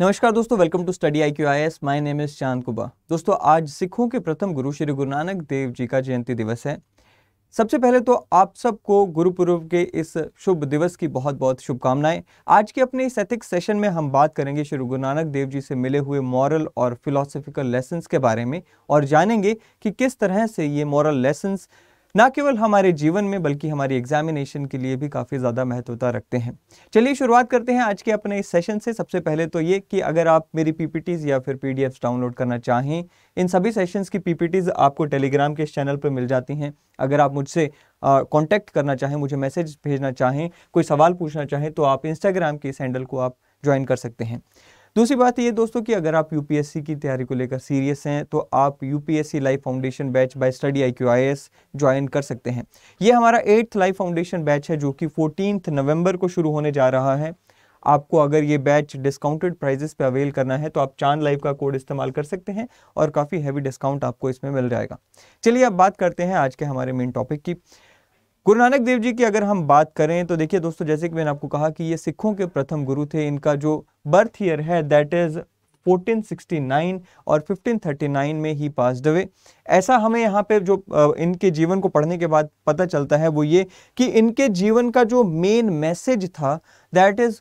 नमस्कार दोस्तों welcome to study I Q I S my name is Chand Kuba दोस्तों आज सिखों के प्रथम गुरु श्री गुरु नानक देव जी का जयंती दिवस है सबसे पहले तो आप सबको गुरुपुरब के इस शुभ दिवस की बहुत बहुत शुभकामनाएं आज के अपने इस एथिक्स सेशन में हम बात करेंगे श्री गुरु नानक देव जी से मिले हुए मॉरल और फिलोसफिकल लेसन्स के बारे में और जानेंगे कि किस तरह से ये मॉरल लेसन्स ना केवल हमारे जीवन में बल्कि हमारी एग्जामिनेशन के लिए भी काफ़ी ज़्यादा महत्वता रखते हैं चलिए शुरुआत करते हैं आज के अपने इस सेशन से सबसे पहले तो ये कि अगर आप मेरी पीपीटीज या फिर पी डाउनलोड करना चाहें इन सभी सेशंस की पीपीटीज आपको टेलीग्राम के इस चैनल पर मिल जाती हैं अगर आप मुझसे कॉन्टैक्ट करना चाहें मुझे मैसेज भेजना चाहें कोई सवाल पूछना चाहें तो आप इंस्टाग्राम के इस हैंडल को आप ज्वाइन कर सकते हैं दूसरी बात ये दोस्तों कि अगर आप यूपीएससी की तैयारी को लेकर सीरियस हैं तो आप UPSC life foundation batch by study I Q join कर सकते हैं ये हमारा एट्थ लाइफ फाउंडेशन बैच है जो कि फोर्टीन नवम्बर को शुरू होने जा रहा है आपको अगर ये बैच डिस्काउंटेड प्राइजेस पे अवेल करना है तो आप चांद लाइव का कोड इस्तेमाल कर सकते हैं और काफ़ी हैवी डिस्काउंट आपको इसमें मिल जाएगा चलिए अब बात करते हैं आज के हमारे मेन टॉपिक की गुरु नानक देव जी की अगर हम बात करें तो देखिए दोस्तों जैसे कि मैंने आपको कहा कि ये सिखों के प्रथम गुरु थे इनका जो बर्थ ईयर है दैट इज़ 1469 और 1539 में ही पास अवे ऐसा हमें यहाँ पे जो इनके जीवन को पढ़ने के बाद पता चलता है वो ये कि इनके जीवन का जो मेन मैसेज था that is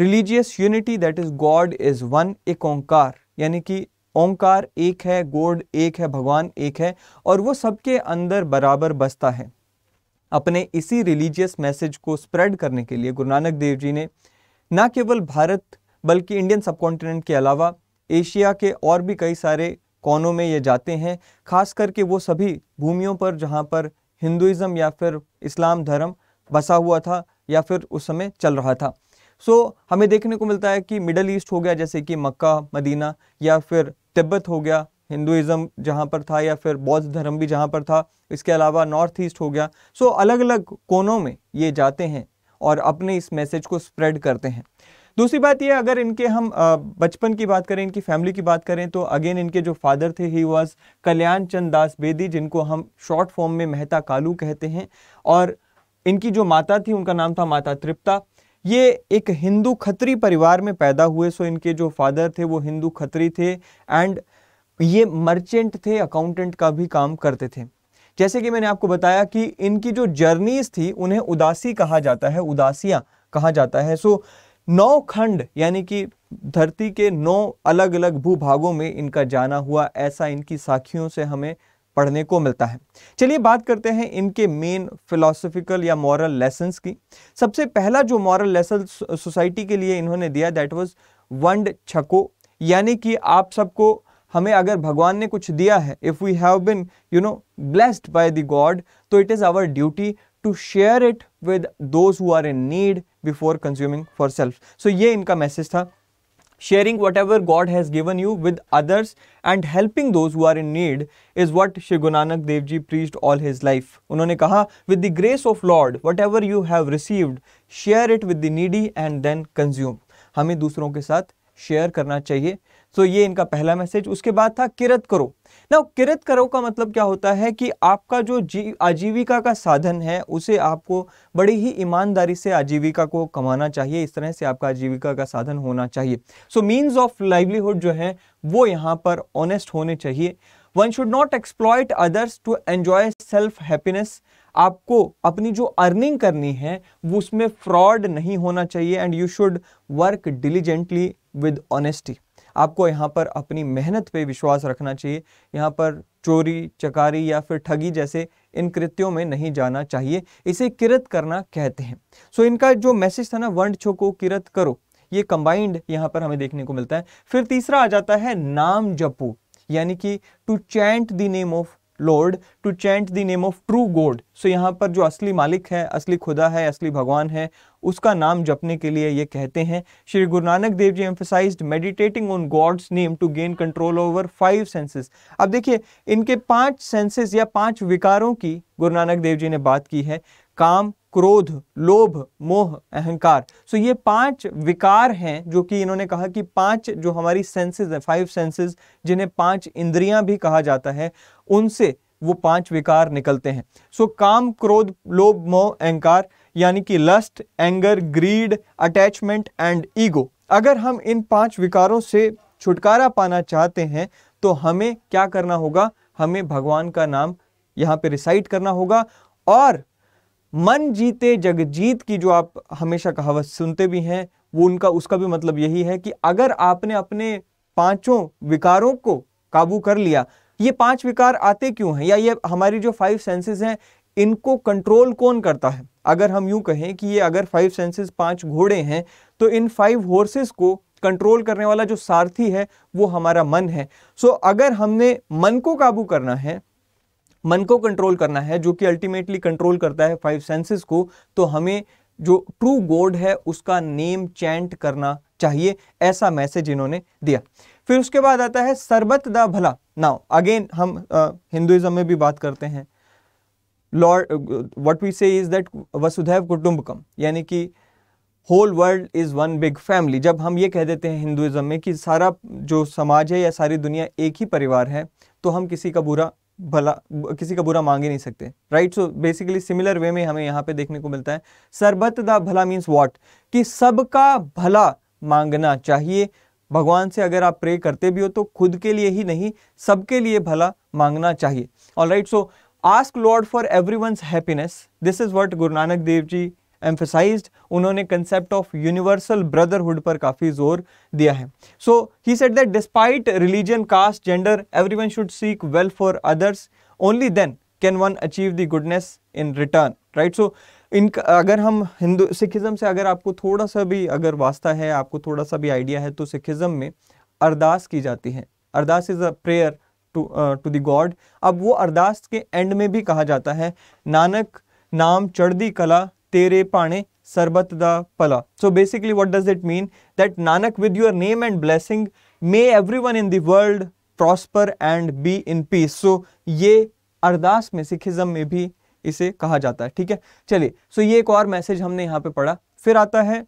religious unity that is God is one Ek Onkar यानी कि ओंकार एक है गोड एक है भगवान एक है और वो सबके अंदर बराबर बसता है अपने इसी रिलीजियस मैसेज को स्प्रेड करने के लिए गुरु नानक देव जी ने न केवल भारत बल्कि इंडियन सबकॉन्टिनेंट के अलावा एशिया के और भी कई सारे कोनों में ये जाते हैं खास करके वो सभी भूमियों पर जहाँ पर हिंदुज़म या फिर इस्लाम धर्म बसा हुआ था या फिर उस समय चल रहा था सो so, हमें देखने को मिलता है कि मिडल ईस्ट हो गया जैसे कि मक्का मदीना या फिर तिब्बत हो गया हिंदुज़म जहाँ पर था या फिर बौद्ध धर्म भी जहाँ पर था इसके अलावा नॉर्थ ईस्ट हो गया सो अलग अलग कोनों में ये जाते हैं और अपने इस मैसेज को स्प्रेड करते हैं दूसरी बात ये अगर इनके हम बचपन की बात करें इनकी फैमिली की बात करें तो अगेन इनके जो फादर थे ही वॉज कल्याण चंद दास बेदी जिनको हम शॉर्ट फॉर्म में मेहता कालू कहते हैं और इनकी जो माता थी उनका नाम था माता तृप्ता ये एक हिंदू खत्री परिवार में पैदा हुए सो इनके जो फादर थे वो हिंदू खत्री थे एंड ये मर्चेंट थे अकाउंटेंट का भी काम करते थे जैसे कि मैंने आपको बताया कि इनकी जो जर्नीज थी उन्हें उदासी कहा जाता है उदासियाँ कहा जाता है सो नौ खंड यानी कि धरती के नौ अलग अलग भूभागों में इनका जाना हुआ ऐसा इनकी साखियों से हमें पढ़ने को मिलता है चलिए बात करते हैं इनके मेन फिलोसफिकल या मॉरल लेसन्स की सबसे पहला जो मॉरल लेसन सोसाइटी के लिए इन्होंने दिया दैट वॉज वंड छको यानी कि आप सबको हमें अगर भगवान ने कुछ दिया है if we have been you know blessed by the God तो it is our duty to share it with those who are in need before consuming for self so ये इनका मैसेज था sharing whatever God has given you with others and helping those who are in need is what Shri Guru Nanak Dev ji preached all his life उन्होंने कहा with the grace of Lord whatever you have received share it with the needy and then consume हमें दूसरों के साथ share करना चाहिए सो ये इनका पहला मैसेज उसके बाद था किरत करो ना किरत करो का मतलब क्या होता है कि आपका जो जी आजीविका का साधन है उसे आपको बड़ी ही ईमानदारी से आजीविका को कमाना चाहिए इस तरह से आपका आजीविका का साधन होना चाहिए सो मीन्स ऑफ लाइवलीहुड जो है वो यहाँ पर ऑनेस्ट होने चाहिए one should not exploit others to enjoy self happiness आपको अपनी जो अर्निंग करनी है वो उसमें फ्रॉड नहीं होना चाहिए and you should work diligently with honesty आपको यहाँ पर अपनी मेहनत पे विश्वास रखना चाहिए यहाँ पर चोरी चकारी या फिर ठगी जैसे इन कृत्यों में नहीं जाना चाहिए इसे किरत करना कहते हैं सो so, इनका जो मैसेज था ना वंट छोको किरत करो ये कंबाइंड यहाँ पर हमें देखने को मिलता है फिर तीसरा आ जाता है नाम जपू यानी कि to chant the name of Lord to chant the name of true God so यहाँ पर जो असली मालिक है असली खुदा है असली भगवान है उसका नाम जपने के लिए ये कहते हैं Shri Guru Nanak Dev ji emphasize meditating on God's name to gain control over five senses अब देखिए इनके पांच सेंसेस या पांच विकारों की गुरु नानक देव जी ने बात की है काम क्रोध लोभ मोह अहंकार सो so ये पांच विकार हैं जो कि इन्होंने कहा कि पांच जो हमारी सेंसेस हैं फाइव सेंसेस जिन्हें पांच इंद्रियां भी कहा जाता है उनसे वो पांच विकार निकलते हैं सो so, काम क्रोध लोभ मोह अहंकार यानी कि lust anger greed attachment and ego अगर हम इन पांच विकारों से छुटकारा पाना चाहते हैं तो हमें क्या करना होगा हमें भगवान का नाम यहाँ पे रिसाइट करना होगा और मन जीते जग जीत की जो आप हमेशा कहावत सुनते भी हैं वो उनका उसका भी मतलब यही है कि अगर आपने अपने पांचों विकारों को काबू कर लिया ये पांच विकार आते क्यों हैं या ये हमारी जो फाइव सेंसेस हैं इनको कंट्रोल कौन करता है अगर हम यूं कहें कि ये अगर फाइव सेंसेस पांच घोड़े हैं तो इन फाइव हॉर्सेस को कंट्रोल करने वाला जो सारथी है वो हमारा मन है सो so, अगर हमने मन को काबू करना है मन को कंट्रोल करना है जो कि अल्टीमेटली कंट्रोल करता है फाइव सेंसेस को तो हमें जो ट्रू गॉड है उसका नेम चैंट करना चाहिए ऐसा मैसेज इन्होंने दिया फिर उसके बाद आता है सरबत द भला नाउ अगेन हम हिंदुइज्म में भी बात करते हैं Lord what we say is that Vasudhaiva Kutumbakam यानी कि whole world is one big family जब हम ये कह देते हैं हिंदुइज्म में कि सारा जो समाज है या सारी दुनिया एक ही परिवार है तो हम किसी का बुरा भला किसी का बुरा मांग ही नहीं सकते right so basically similar way में हमें यहाँ पे देखने को मिलता है सरबत द भला मीन्स वॉट कि सबका भला मांगना चाहिए भगवान से अगर आप प्रे करते भी हो तो खुद के लिए ही नहीं सबके लिए भला मांगना चाहिए all right so ask Lord for everyone's happiness this is what Guru Nanak Dev ji emphasized उन्होंने कंसेप्ट ऑफ यूनिवर्सल ब्रदरहुड पर काफ़ी जोर दिया है so he said that despite religion caste gender one should seek well for others only then can one achieve the goodness in return right so in अगर हम Hindu Sikhism से अगर आपको थोड़ा सा भी अगर वास्ता है आपको थोड़ा सा भी आइडिया है तो सिखिज्म में अरदास की जाती है Ardas is a prayer to to the God अब वो अरदास के एंड में भी कहा जाता है नानक नाम चढ़ दी कला तेरे पाने Sarbat da bhala so basically what does it mean that Nanak with your name and blessing may everyone in the world prosper and be in peace so ये अरदास में सिखिज्म में भी इसे कहा जाता है ठीक है चलिए सो ये एक और मैसेज हमने यहाँ पे पढ़ा फिर आता है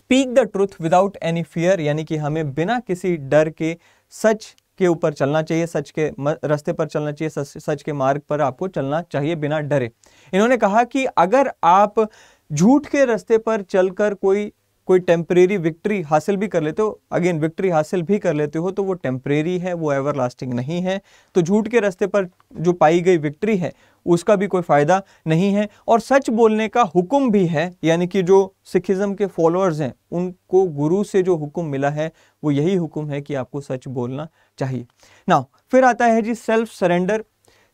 speak the truth without any fear यानी कि हमें बिना किसी डर के सच के ऊपर चलना चाहिए सच के रास्ते पर चलना चाहिए सच, सच के मार्ग पर आपको चलना चाहिए बिना डरे इन्होंने कहा कि अगर आप झूठ के रास्ते पर चलकर कोई कोई टेम्परेरी विक्ट्री हासिल भी कर लेते हो अगेन विक्ट्री हासिल भी कर लेते हो तो वो टेम्परेरी है वो एवर लास्टिंग नहीं है तो झूठ के रास्ते पर जो पाई गई विक्ट्री है उसका भी कोई फ़ायदा नहीं है और सच बोलने का हुक्म भी है यानी कि जो सिखिज़म के फॉलोअर्स हैं उनको गुरु से जो हुक्म मिला है वो यही हुक्म है कि आपको सच बोलना चाहिए ना फिर आता है the self surrender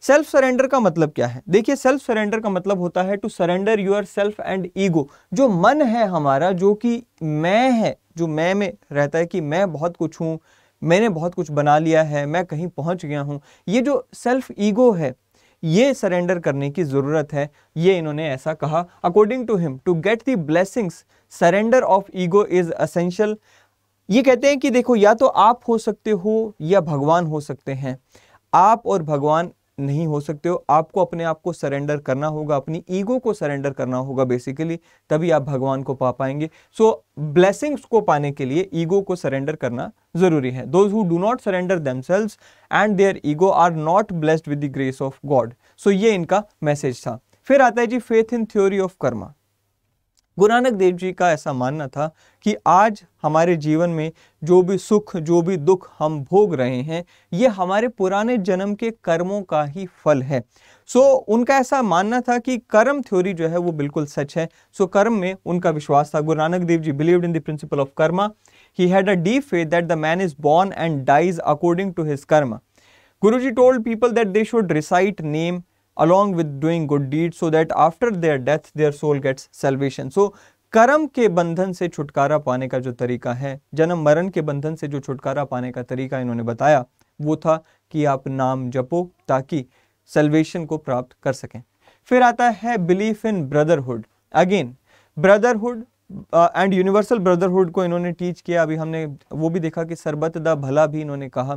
self surrender का मतलब क्या है देखिए सेल्फ सरेंडर का मतलब होता है to surrender yourself and ego जो मन है हमारा जो कि मैं है जो मैं में रहता है कि मैं बहुत कुछ हूँ मैंने बहुत कुछ बना लिया है मैं कहीं पहुँच गया हूँ ये जो सेल्फ ईगो है ये सरेंडर करने की ज़रूरत है ये इन्होंने ऐसा कहा according to him to get the blessings surrender of ego is essential ये कहते हैं कि देखो या तो आप हो सकते हो या भगवान हो सकते हैं आप और भगवान नहीं हो सकते हो आपको अपने आप को सरेंडर करना होगा अपनी ईगो को सरेंडर करना होगा बेसिकली तभी आप भगवान को पा पाएंगे सो so, ब्लेसिंग्स को पाने के लिए ईगो को सरेंडर करना जरूरी है those who do not surrender themselves and their ego are not blessed with the grace of God so ये इनका मैसेज था फिर आता है the faith in theory of karma Guru Nanak Dev जी का ऐसा मानना था कि आज हमारे जीवन में जो भी सुख जो भी दुख हम भोग रहे हैं ये हमारे पुराने जन्म के कर्मों का ही फल है सो so, उनका ऐसा मानना था कि कर्म थ्योरी जो है वो बिल्कुल सच है सो so, कर्म में उनका विश्वास था Guru Nanak Dev ji believed in the principle of karma he had a deep faith that the man is born and dies according to his karma he told people that they should recite name along with doing good deeds so that after their death their soul gets salvation so कर्म के बंधन से छुटकारा पाने का जो तरीका है जन्म मरण के बंधन से जो छुटकारा पाने का तरीका इन्होंने बताया वो था कि आप नाम जपो ताकि सेल्वेशन को प्राप्त कर सकें फिर आता है belief in brotherhood again brotherhood and universal brotherhood को इन्होंने टीच किया अभी हमने वो भी देखा कि सरबत द भला भी इन्होंने कहा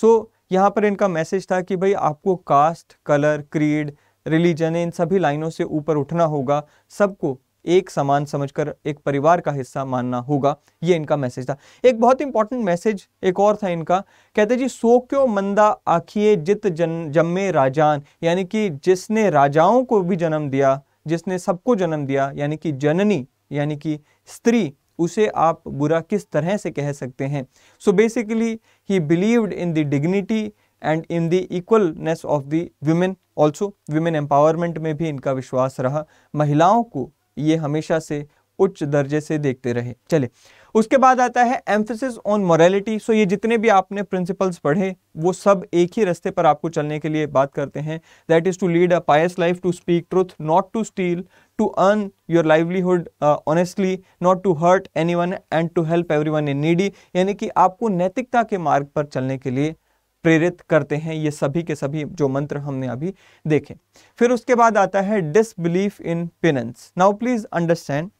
सो so, यहाँ पर इनका मैसेज था कि भाई आपको कास्ट कलर क्रीड रिलीजन इन सभी लाइनों से ऊपर उठना होगा सबको एक समान समझकर एक परिवार का हिस्सा मानना होगा ये इनका मैसेज था एक बहुत इंपॉर्टेंट मैसेज एक और था इनका कहते जी सो क्यों मंदा आखिए जित जन जम्मे राजान यानी कि जिसने राजाओं को भी जन्म दिया जिसने सबको जन्म दिया यानी कि जननी यानी कि स्त्री उसे आप बुरा किस तरह से कह सकते हैं so so basically he believed in the dignity and in the equalness of the women also women empowerment में भी इनका विश्वास रहा महिलाओं को ये हमेशा से उच्च दर्जे से देखते रहे चले उसके बाद आता है एम्फेसिस ऑन मॉरेलिटी सो ये जितने भी आपने प्रिंसिपल्स पढ़े वो सब एक ही रास्ते पर आपको चलने के लिए बात करते हैं that is to lead a pious life to speak truth not to steal to earn your livelihood honestly not to hurt any one and to help every one in needy यानी कि आपको नैतिकता के मार्ग पर चलने के लिए प्रेरित करते हैं ये सभी के सभी जो मंत्र हमने अभी देखे फिर उसके बाद आता है disbelief in penance now please understand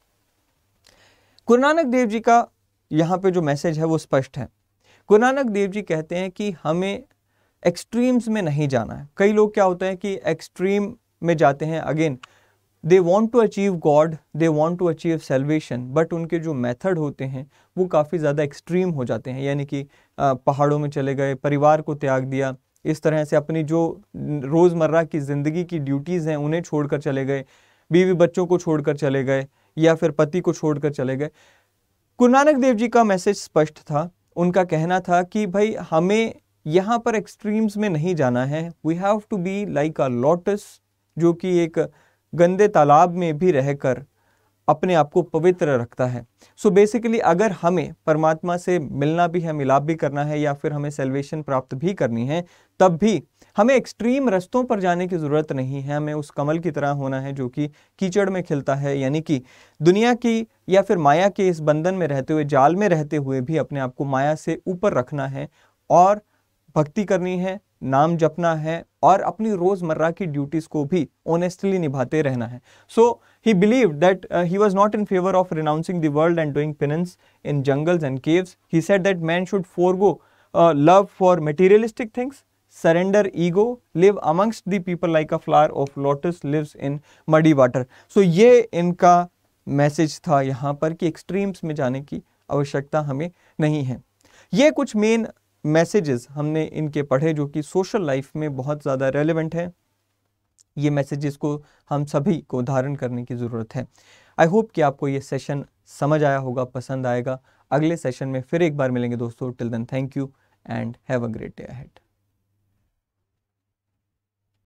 Guru Nanak Dev जी का यहाँ पे जो मैसेज है वो स्पष्ट है गुरु नानक देव जी कहते हैं कि हमें एक्सट्रीम्स में नहीं जाना है कई लोग क्या होते हैं कि एक्सट्रीम में जाते हैं again they want to achieve God they want to achieve salvation but उनके जो मेथड होते हैं वो काफ़ी ज़्यादा एक्सट्रीम हो जाते हैं यानी कि पहाड़ों में चले गए परिवार को त्याग दिया इस तरह से अपनी जो रोज़मर्रा की ज़िंदगी की ड्यूटीज़ हैं उन्हें छोड़कर चले गए बीवी बच्चों को छोड़कर चले गए या फिर पति को छोड़कर चले गए गुरु नानक देव जी का मैसेज स्पष्ट था उनका कहना था कि भाई हमें यहाँ पर एक्सट्रीम्स में नहीं जाना है we have to be like a lotus जो कि एक गंदे तालाब में भी रहकर अपने आप को पवित्र रखता है सो so बेसिकली अगर हमें परमात्मा से मिलना भी है मिलाप भी करना है या फिर हमें सेल्वेशन प्राप्त भी करनी है तब भी हमें एक्सट्रीम रस्तों पर जाने की ज़रूरत नहीं है हमें उस कमल की तरह होना है जो कि कीचड़ में खिलता है यानी कि दुनिया की या फिर माया के इस बंधन में रहते हुए जाल में रहते हुए भी अपने आप को माया से ऊपर रखना है और भक्ति करनी है नाम जपना है और अपनी रोज़मर्रा की ड्यूटीज़ को भी ऑनेस्टली निभाते रहना है सो so, He believed that uh, he was not in favor of renouncing the world and doing penance in jungles and caves. He said that man should forego uh, love for materialistic things, surrender ego, live amongst the people like a flower of lotus lives in muddy water. So ye inka message tha yahan par ki extremes mein jane ki आवश्यकता हमें नहीं है ये कुछ main messages हमने इनके पढ़े जो कि सोशल लाइफ में बहुत ज़्यादा रेलिवेंट हैं ये मैसेजेस को हम सभी को धारण करने की ज़रूरत है आई होप कि आपको ये सेशन समझ आया होगा पसंद आएगा अगले सेशन में फिर एक बार मिलेंगे दोस्तों till then thank you and have a great day ahead